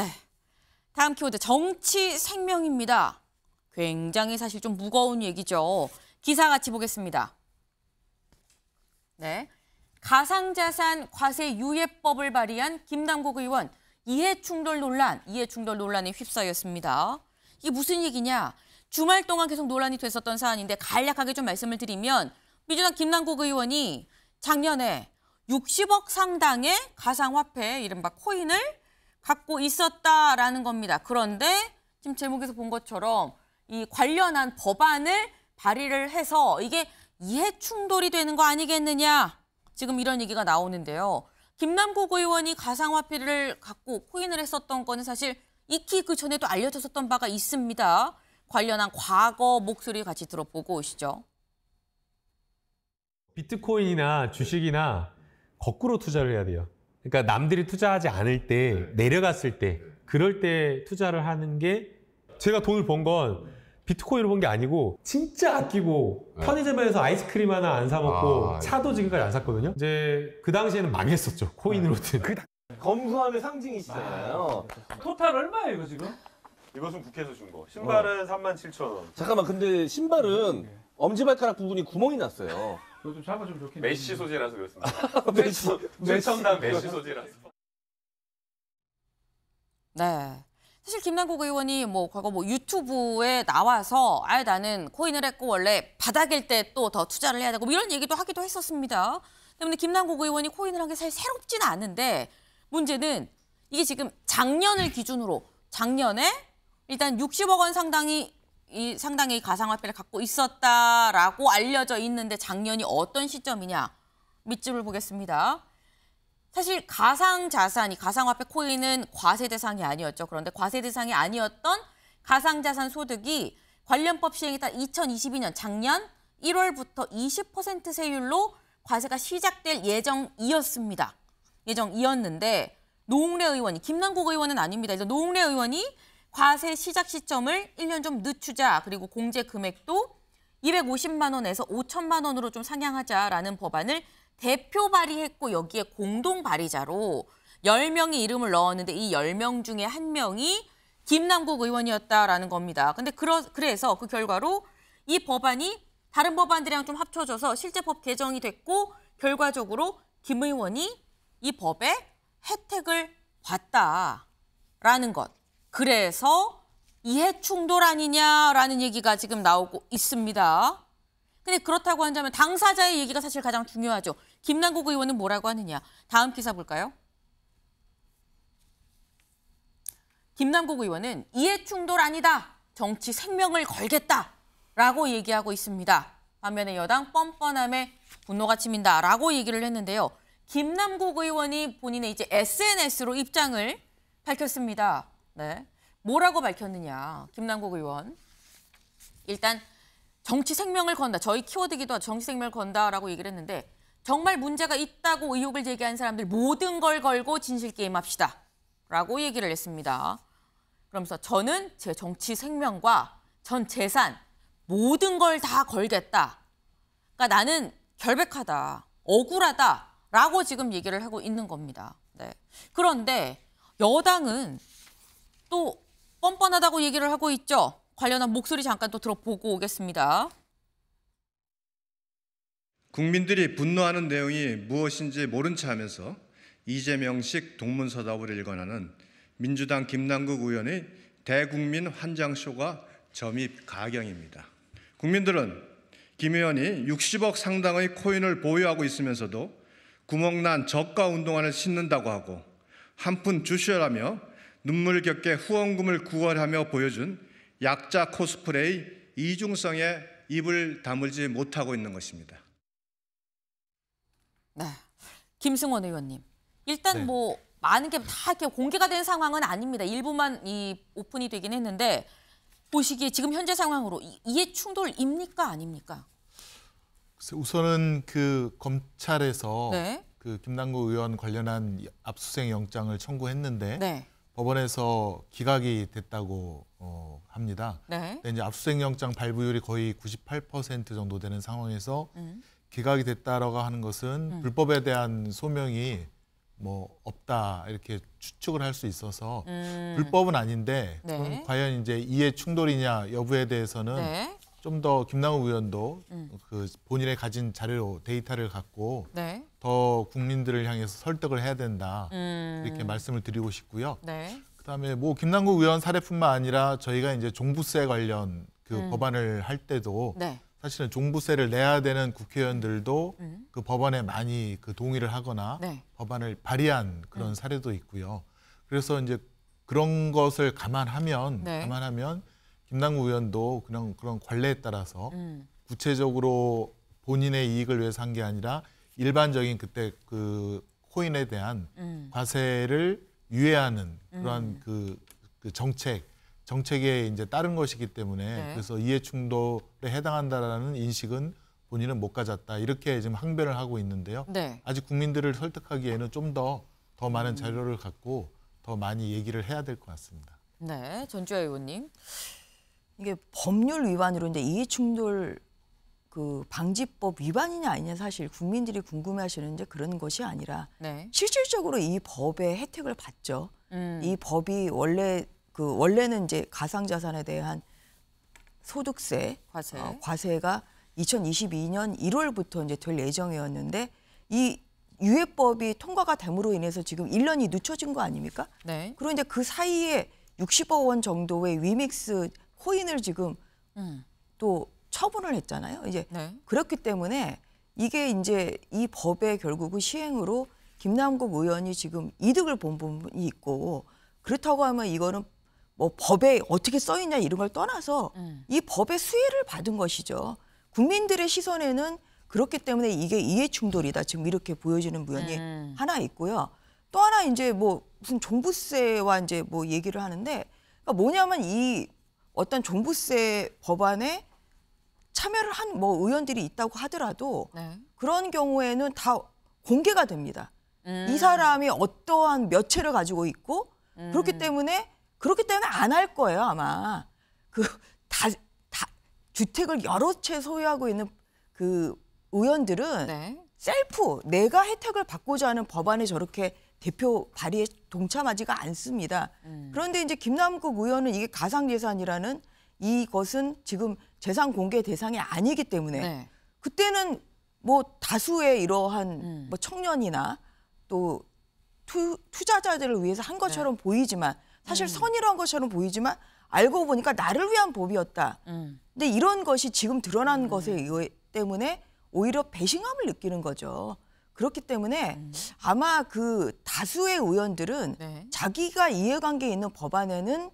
네. 다음 키워드 정치 생명입니다. 굉장히 사실 좀 무거운 얘기죠. 기사 같이 보겠습니다. 네. 가상자산 과세 유예법을 발의한 김남국 의원 이해충돌 논란, 이해충돌 논란에 휩싸였습니다. 이게 무슨 얘기냐? 주말 동안 계속 논란이 됐었던 사안인데 간략하게 좀 말씀을 드리면 민주당 김남국 의원이 작년에 60억 상당의 가상화폐 이른바 코인을 갖고 있었다라는 겁니다. 그런데 지금 제목에서 본 것처럼 이 관련한 법안을 발의를 해서 이게 이해 충돌이 되는 거 아니겠느냐. 지금 이런 얘기가 나오는데요. 김남국 의원이 가상화폐를 갖고 코인을 했었던 거는 사실 익히 그 전에도 알려졌었던 바가 있습니다. 관련한 과거 목소리 같이 들어보고 오시죠. 비트코인이나 주식이나 거꾸로 투자를 해야 돼요. 그러니까 남들이 투자하지 않을 때 네. 내려갔을 때 그럴 때 투자를 하는 게 제가 돈을 번 건비트코인으로번 게 아니고 진짜 아끼고 네. 편의점에서 아이스크림 하나 안 사 먹고 아, 예. 차도 지금까지 안 샀거든요. 이제 그 당시에는 망했었죠 코인으로든. 네. 그 검소함의 상징이시잖아요. 토탈 얼마예요 이거 지금? 이것은 국회에서 준 거. 신발은 3만 어. 7천 원. 잠깐만 근데 신발은 엄지발가락 부분이 구멍이 났어요. 그거 좀 잡아주면 좋겠네. 메시 소재라서 그렇습니다. 메시, 최첨단 메시 소재라서. 네. 사실 김남국 의원이 뭐 과거 뭐 유튜브에 나와서 아예 나는 코인을 했고 원래 바닥일 때 또 더 투자를 해야 되고 뭐 이런 얘기도 하기도 했었습니다. 때문에 김남국 의원이 코인을 한 게 사실 새롭지는 않은데 문제는 이게 지금 작년을 기준으로 작년에 일단 60억 원 상당이 이 상당히 가상화폐를 갖고 있었다라고 알려져 있는데 작년이 어떤 시점이냐 밑줄을 보겠습니다. 사실 가상 자산이 가상화폐 코인은 과세 대상이 아니었죠. 그런데 과세 대상이 아니었던 가상 자산 소득이 관련법 시행에 따라 2022년 작년 1월부터 20% 세율로 과세가 시작될 예정이었습니다. 예정이었는데 노웅래 의원이 김남국 의원은 아닙니다. 노웅래 의원이 과세 시작 시점을 1년 좀 늦추자. 그리고 공제 금액도 250만 원에서 5천만 원으로 좀 상향하자라는 법안을 대표 발의했고 여기에 공동 발의자로 10명이 이름을 넣었는데 이 10명 중에 한 명이 김남국 의원이었다라는 겁니다. 근데 그러, 그래서 그 결과로 이 법안이 다른 법안들이랑 좀 합쳐져서 실제 법 개정이 됐고 결과적으로 김 의원이 이 법에 혜택을 봤다라는 것. 그래서 이해 충돌 아니냐라는 얘기가 지금 나오고 있습니다. 근데 그렇다고 한다면 당사자의 얘기가 사실 가장 중요하죠. 김남국 의원은 뭐라고 하느냐. 다음 기사 볼까요? 김남국 의원은 이해 충돌 아니다. 정치 생명을 걸겠다라고 얘기하고 있습니다. 반면에 여당 뻔뻔함에 분노가 치민다라고 얘기를 했는데요. 김남국 의원이 본인의 이제 SNS로 입장을 밝혔습니다. 네. 뭐라고 밝혔느냐. 김남국 의원. 일단 정치 생명을 건다. 저희 키워드기도 정치 생명을 건다라고 얘기를 했는데 정말 문제가 있다고 의혹을 제기한 사람들 모든 걸 걸고 진실 게임 합시다. 라고 얘기를 했습니다. 그러면서 저는 제 정치 생명과 전 재산 모든 걸 다 걸겠다. 그러니까 나는 결백하다. 억울하다. 라고 지금 얘기를 하고 있는 겁니다. 네. 그런데 여당은 또 뻔뻔하다고 얘기를 하고 있죠. 관련한 목소리 잠깐 또 들어보고 오겠습니다. 국민들이 분노하는 내용이 무엇인지 모른 체 하면서 이재명식 동문서답을 일관하는 민주당 김남국 의원의 대국민 환장쇼가 점입 가경입니다. 국민들은 김 의원이 60억 상당의 코인을 보유하고 있으면서도 구멍난 저가 운동화를 신는다고 하고 한 푼 주셔라며 눈물 겪게 후원금을 구걸하며 보여준 약자 코스프레의 이중성에 입을 다물지 못하고 있는 것입니다. 네, 김승원 의원님. 일단 네. 뭐 많은 게 다 이렇게 공개가 된 상황은 아닙니다. 일부만 이 오픈이 되긴 했는데 보시기에 지금 현재 상황으로 이해 충돌입니까 아닙니까? 우선은 그 검찰에서 네. 그 김남구 의원 관련한 압수수색 영장을 청구했는데 네. 법원에서 기각이 됐다고 어, 합니다. 네. 근데 이제 압수수색 영장 발부율이 거의 98% 정도 되는 상황에서 음. 기각이 됐다라고 하는 것은 음. 불법에 대한 소명이 뭐 없다 이렇게 추측을 할 수 있어서 음. 불법은 아닌데 네. 과연 이제 이해 충돌이냐 여부에 대해서는 네. 좀더 김남욱 의원도 음. 그 본인의 가진 자료 데이터를 갖고 네. 더 국민들을 향해서 설득을 해야 된다 음. 이렇게 말씀을 드리고 싶고요. 네. 그다음에 뭐 김남국 의원 사례뿐만 아니라 저희가 이제 종부세 관련 그 음. 법안을 할 때도 네. 사실은 종부세를 내야 되는 국회의원들도 음. 그 법안에 많이 그 동의를 하거나 네. 법안을 발의한 그런 음. 사례도 있고요. 그래서 이제 그런 것을 감안하면 네. 감안하면 김남국 의원도 그냥 그런 관례에 따라서 음. 구체적으로 본인의 이익을 위해서 한 게 아니라 일반적인 그때 그 코인에 대한 음. 과세를 유예하는 그러한 음. 그, 그 정책 정책에 이제 따른 것이기 때문에 네. 그래서 이해충돌에 해당한다라는 인식은 본인은 못 가졌다 이렇게 지금 항변을 하고 있는데요. 네. 아직 국민들을 설득하기에는 좀 더더 더 많은 음. 자료를 갖고 더 많이 얘기를 해야 될 것 같습니다. 네, 전주아 의원님. 이게 법률 위반으로 이제 이해충돌 그 방지법 위반이냐 아니냐 사실 국민들이 궁금해하시는데 그런 것이 아니라 네. 실질적으로 이 법의 혜택을 받죠. 음. 이 법이 원래 그 원래는 이제 가상자산에 대한 소득세 과세. 어, 과세가 2022년 1월부터 이제 될 예정이었는데 이 유해법이 통과가 됨으로 인해서 지금 1년이 늦춰진 거 아닙니까? 네. 그런데 그 사이에 60억 원 정도의 위믹스 코인을 지금 음. 또 처분을 했잖아요. 이제 네. 그렇기 때문에 이게 이제 이 법의 결국은 시행으로 김남국 의원이 지금 이득을 본 부분이 있고 그렇다고 하면 이거는 뭐 법에 어떻게 써 있냐 이런 걸 떠나서 음. 이 법의 수혜를 받은 것이죠. 국민들의 시선에는 그렇기 때문에 이게 이해 충돌이다. 지금 이렇게 보여지는 부연이 음. 하나 있고요. 또 하나 이제 뭐 무슨 종부세와 이제 뭐 얘기를 하는데 그러니까 뭐냐면 이 어떤 종부세 법안에 참여를 한 뭐 의원들이 있다고 하더라도 네. 그런 경우에는 다 공개가 됩니다. 음. 이 사람이 어떠한 몇채를 가지고 있고 음. 그렇기 때문에 그렇기 때문에 안 할 거예요 아마 그 다 다 주택을 여러 채 소유하고 있는 그 의원들은 네. 셀프 내가 혜택을 받고자 하는 법안에 저렇게 대표 발의에 동참하지가 않습니다. 음. 그런데 이제 김남국 의원은 이게 가상재산이라는 이것은 지금 재산 공개 대상이 아니기 때문에 네. 그때는 뭐 다수의 이러한 음. 뭐 청년이나 또 투, 투자자들을 위해서 한 것처럼 네. 보이지만 사실 음. 선의한 것처럼 보이지만 알고 보니까 나를 위한 법이었다. 음. 근데 이런 것이 지금 드러난 음. 것에 의해 때문에 오히려 배신감을 느끼는 거죠. 그렇기 때문에 음. 아마 그 다수의 의원들은 네. 자기가 이해관계 에 있는 법안에는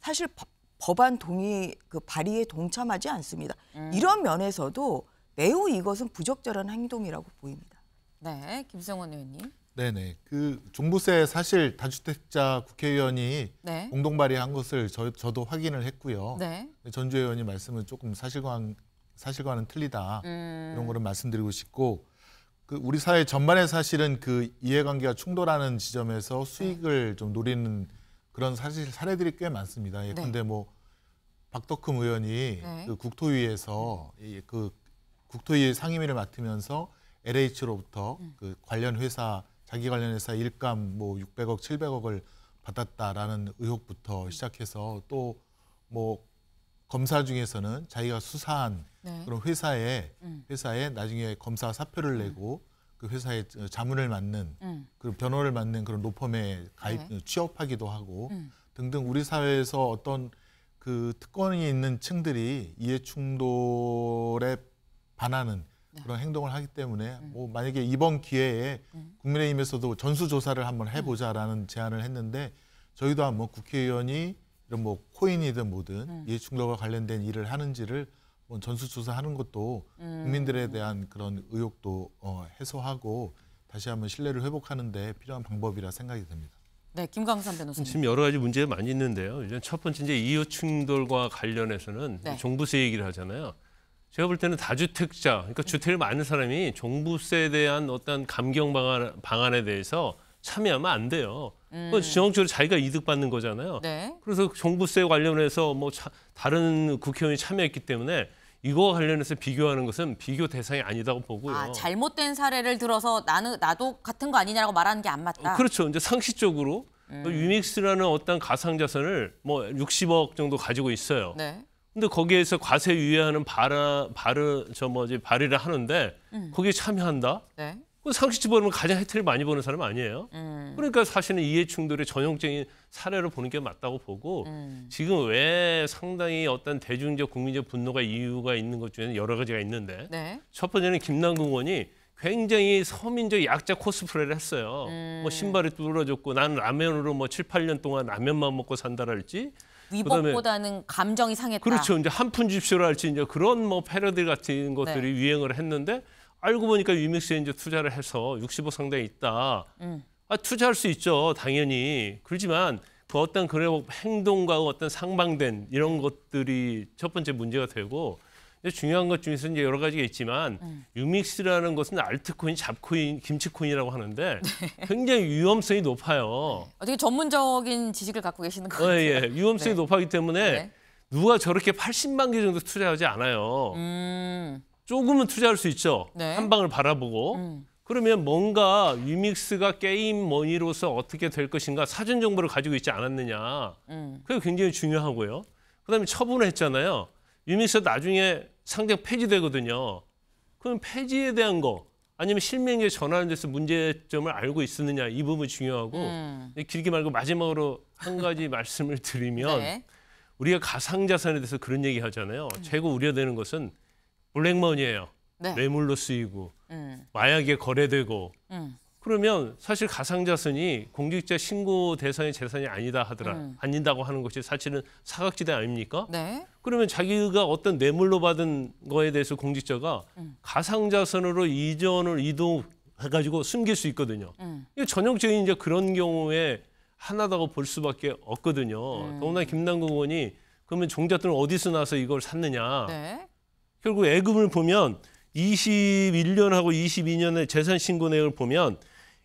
사실 법, 법안 동의 그 발의에 동참하지 않습니다. 음. 이런 면에서도 매우 이것은 부적절한 행동이라고 보입니다. 네, 김성원 의원님. 네네. 그 종부세 사실 단주택자 국회의원이 네. 공동 발의한 것을 저, 저도 확인을 했고요. 네. 전주 의원이 말씀은 조금 사실관 사실과는 틀리다 음. 이런 거를 말씀드리고 싶고 그 우리 사회 전반에 사실은 그 이해관계가 충돌하는 지점에서 수익을 네. 좀 노리는 그런 사실 사례들이 꽤 많습니다. 예컨대 네. 뭐 박덕흠 의원이 네. 그 국토위에서 그 국토위 상임위를 맡으면서 LH로부터 네. 음. 그 관련 회사 자기 관련 회사 일감 뭐 600억 700억을 받았다라는 의혹부터 음. 시작해서 또 뭐 검사 중에서는 자기가 수사한 네. 그런 회사에 음. 회사에 나중에 검사 사표를 내고 그 회사에 자문을 맡는 음. 그리고 변호를 맡는 그런 로펌에 가입 네. 취업하기도 하고 등등 우리 사회에서 어떤 그 특권이 있는 층들이 이해 충돌에 반하는 네. 그런 행동을 하기 때문에 음. 뭐 만약에 이번 기회에 음. 국민의힘에서도 전수조사를 한번 음. 해보자라는 제안을 했는데 저희도 한번 뭐 국회의원이 이런 뭐 코인이든 뭐든 이해 충돌과 관련된 일을 하는지를 뭐 전수조사하는 것도 국민들에 대한 그런 의혹도 어, 해소하고 다시 한번 신뢰를 회복하는 데 필요한 방법이라 생각이 됩니다. 네, 김광선 변호사님. 지금 여러 가지 문제가 많이 있는데요. 일단 첫 번째 이제 이웃 충돌과 관련해서는 네. 종부세 얘기를 하잖아요. 제가 볼 때는 다주택자, 그러니까 주택을 많은 사람이 종부세에 대한 어떤 감경 방안, 방안에 대해서 참여하면 안 돼요. 음. 정적으로 자기가 이득 받는 거잖아요. 네. 그래서 종부세 관련해서 뭐 차, 다른 국회의원이 참여했기 때문에 이거 관련해서 비교하는 것은 비교 대상이 아니다고 보고요. 아, 잘못된 사례를 들어서 나는 나도 같은 거 아니냐고 말하는 게 안 맞다. 그렇죠. 이제 상식적으로 음. 유닉스라는 어떤 가상 자산을 뭐 60억 정도 가지고 있어요. 네. 근데 거기에서 과세 유예하는 발아 발을 저뭐지 발의를 하는데 음. 거기에 참여한다. 네. 그 상식 적어넣으면 가장 혜택을 많이 보는 사람 아니에요. 음. 그러니까 사실은 이해 충돌의 전형적인 사례로 보는 게 맞다고 보고 음. 지금 왜 상당히 어떤 대중적 국민적 분노가 이유가 있는 것 중에는 여러 가지가 있는데 네. 첫 번째는 김남국 의원이 굉장히 서민적 약자 코스프레를 했어요. 뭐 음. 뭐 신발이 뚫어졌고 나는 라면으로 뭐 7, 8년 동안 라면만 먹고 산다랄지 위법보다는 그 감정이 상했다. 그렇죠. 이제 한푼 집쇼랄지 이제 그런 뭐 패러디 같은 것들이 네. 유행을 했는데 알고 보니까 유믹스에 투자를 해서 65 상당에 있다. 음. 아, 투자할 수 있죠, 당연히. 그렇지만 그 어떤 그래 행동과 어떤 상방된 이런 것들이 첫 번째 문제가 되고 중요한 것 중에서 이제 여러 가지가 있지만 음. 유믹스라는 것은 알트코인, 잡코인, 김치코인이라고 하는데 네. 굉장히 위험성이 높아요. 네. 어떻게 전문적인 지식을 갖고 계시는 거예요? 어, 예, 위험성이 네. 높기 때문에 네. 누가 저렇게 80만 개 정도 투자하지 않아요. 음. 조금은 투자할 수 있죠. 네. 한 방을 바라보고. 음. 그러면 뭔가 유믹스가 게임 머니로서 어떻게 될 것인가 사전 정보를 가지고 있지 않았느냐. 음. 그게 굉장히 중요하고요. 그다음에 처분을 했잖아요. 유믹스 나중에 상장 폐지되거든요. 그럼 폐지에 대한 거 아니면 실명에 전환 돼서 문제점을 알고 있었느냐 이 부분 중요하고 음. 길게 말고 마지막으로 한 가지 말씀을 드리면 네. 우리가 가상자산에 대해서 그런 얘기 하잖아요. 음. 최고 우려되는 것은 블랙머니예요. 네. 뇌물로 쓰이고 음. 마약에 거래되고 음. 그러면 사실 가상자산이 공직자 신고 대상의 재산이 아니다 하더라 음. 아닌다고 하는 것이 사실은 사각지대 아닙니까? 네. 그러면 자기가 어떤 뇌물로 받은 거에 대해서 공직자가 음. 가상자산으로 이전을 이동해가지고 숨길 수 있거든요. 음. 이거 전형적인 이제 그런 경우에 하나다고 볼 수밖에 없거든요. 음. 더구나 김남국 의원이 그러면 종잣돈을 어디서 나서 이걸 샀느냐? 네. 결국 애금을 보면 21년하고 22년의 재산 신고 내역을 보면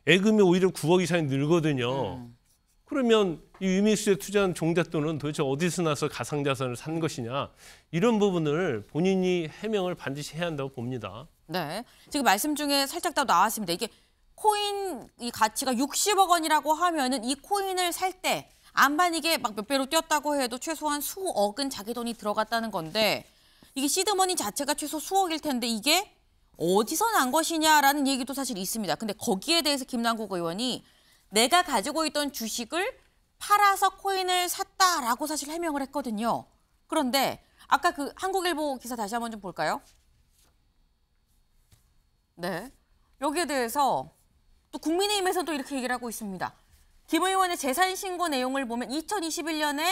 애금이 오히려 9억 이상이 늘거든요. 음. 그러면 이유미수에 투자한 종잣돈은 도대체 어디서 나서 가상자산을 산 것이냐 이런 부분을 본인이 해명을 반드시 해야 한다고 봅니다. 네, 지금 말씀 중에 살짝 더 나왔습니다. 이게 코인 이 가치가 60억 원이라고 하면은 이 코인을 살 때 안반 이게 막 몇 배로 뛰었다고 해도 최소한 수억은 자기 돈이 들어갔다는 건데 이게 시드머니 자체가 최소 수억일 텐데 이게 어디서 난 것이냐라는 얘기도 사실 있습니다. 근데 거기에 대해서 김남국 의원이 내가 가지고 있던 주식을 팔아서 코인을 샀다라고 사실 해명을 했거든요. 그런데 아까 그 한국일보 기사 다시 한번 좀 볼까요? 네. 여기에 대해서 또 국민의힘에서도 이렇게 얘기를 하고 있습니다. 김 의원의 재산 신고 내용을 보면 2021년에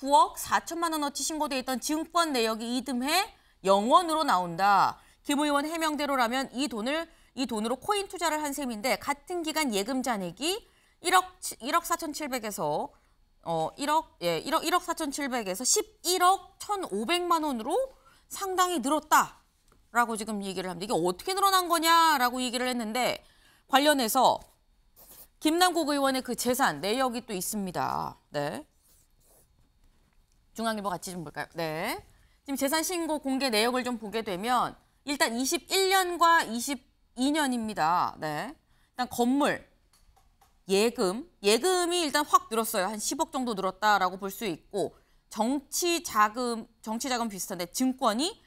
9억 4천만 원어치 신고돼 있던 증권 내역이 이듬해 0원으로 나온다. 김 의원 해명대로라면 이 돈을 이 돈으로 코인 투자를 한 셈인데 같은 기간 예금 잔액이 1억 1억 4,700에서 어 1억 예 1억 1억 4,700에서 11억 1,500만 원으로 상당히 늘었다라고 지금 얘기를 합니다. 이게 어떻게 늘어난 거냐라고 얘기를 했는데 관련해서 김남국 의원의 그 재산 내역이 또 있습니다. 네. 중앙일보 같이 좀 볼까요? 네. 지금 재산 신고 공개 내역을 좀 보게 되면 일단 21년과 22년입니다. 네. 일단 건물, 예금, 예금이 일단 확 늘었어요. 한 10억 정도 늘었다라고 볼 수 있고 정치 자금, 정치 자금 비슷한데 증권이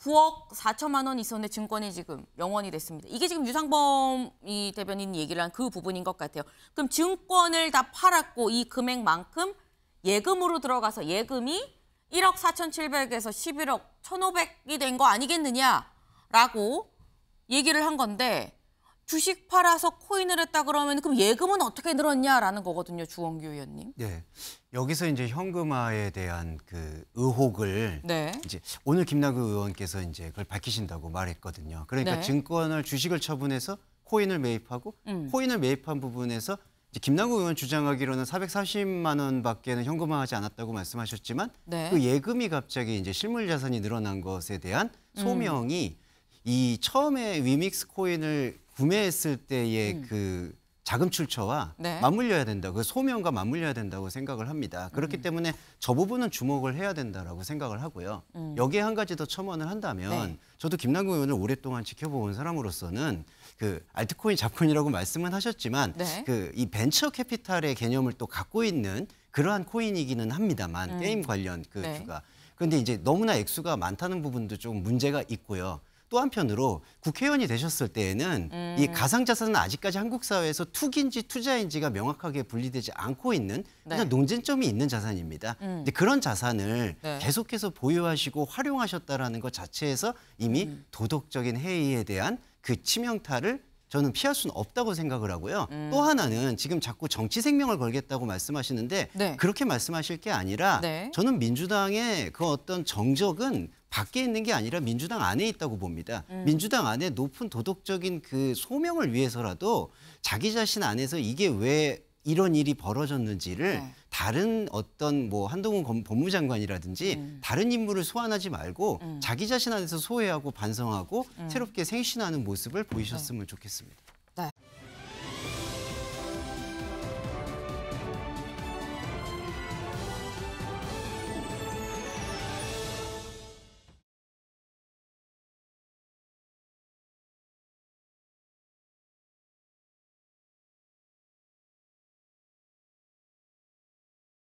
9억 4천만 원 있었는데 증권이 지금 0원이 됐습니다. 이게 지금 유상범 이 대변인 얘기를 한 그 부분인 것 같아요. 그럼 증권을 다 팔았고 이 금액만큼 예금으로 들어가서 예금이 1억 4,700에서 11억 1,500이 된 거 아니겠느냐라고 얘기를 한 건데 주식 팔아서 코인을 했다 그러면 그럼 예금은 어떻게 늘었냐라는 거거든요, 주원규 의원님. 네. 여기서 이제 현금화에 대한 그 의혹을 네. 이제 오늘 김나그 의원께서 이제 그걸 밝히신다고 말했거든요. 그러니까 네. 증권을 주식을 처분해서 코인을 매입하고 음. 코인을 매입한 부분에서 김남국 의원 주장하기로는 440만 원밖에는 현금화하지 않았다고 말씀하셨지만 네. 그 예금이 갑자기 이제 실물 자산이 늘어난 것에 대한 음. 소명이 음. 이 처음에 위믹스 코인을 구매했을 때의 음. 그 자금 출처와 네. 맞물려야 된다. 그 소명과 맞물려야 된다고 생각을 합니다. 그렇기 음. 때문에 저 부분은 주목을 해야 된다라고 생각을 하고요. 음. 여기에 한 가지 더 첨언을 한다면 네. 저도 김남국 의원을 오랫동안 지켜본 사람으로서는 그 알트코인 잡코인이라고 말씀은 하셨지만 네. 그이 벤처 캐피탈의 개념을 또 갖고 있는 그러한 코인이기는 합니다만 음. 게임 관련 그주가 네. 그런데 이제 너무나 액수가 많다는 부분도 조금 문제가 있고요. 또 한편으로 국회의원이 되셨을 때에는 음. 이 가상자산은 아직까지 한국 사회에서 투기인지 투자인지가 명확하게 분리되지 않고 있는 그냥 논쟁점이 네. 있는 자산입니다. 음. 근데 그런 자산을 네. 계속해서 보유하시고 활용하셨다라는 것 자체에서 이미 음. 도덕적인 해의에 대한 그 치명타를 저는 피할 수는 없다고 생각을 하고요. 음. 또 하나는 지금 자꾸 정치 생명을 걸겠다고 말씀하시는데 네. 그렇게 말씀하실 게 아니라 네. 저는 민주당의 그 어떤 정적은 밖에 있는 게 아니라 민주당 안에 있다고 봅니다. 음. 민주당 안에 높은 도덕적인 그 소명을 위해서라도 자기 자신 안에서 이게 왜 이런 일이 벌어졌는지를 네. 다른 어떤 뭐 한동훈 법무장관이라든지 음. 다른 인물을 소환하지 말고 음. 자기 자신 안에서 소외하고 반성하고 음. 새롭게 생신하는 모습을 네. 보이셨으면 좋겠습니다.